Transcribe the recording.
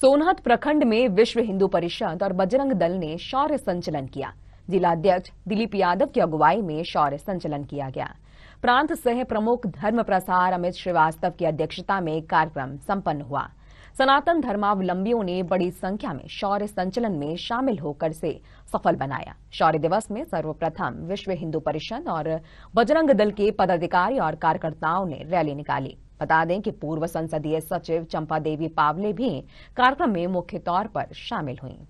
सोनहत प्रखंड में विश्व हिंदू परिषद और बजरंग दल ने शौर्य संचलन किया जिलाध्यक्ष दिलीप यादव की अगुवाई में शौर्य संचलन किया गया प्रांत सह प्रमुख धर्म प्रसार अमित श्रीवास्तव की अध्यक्षता में कार्यक्रम संपन्न हुआ सनातन धर्मावलंबियों ने बड़ी संख्या में शौर्य संचलन में शामिल होकर से सफल बनाया शौर्य दिवस में सर्वप्रथम विश्व हिंदू परिषद और बजरंग दल के पदाधिकारी और कार्यकर्ताओं ने रैली निकाली बता दें कि पूर्व संसदीय सचिव चंपा देवी पावले भी कार्यक्रम में मुख्य तौर पर शामिल हुईं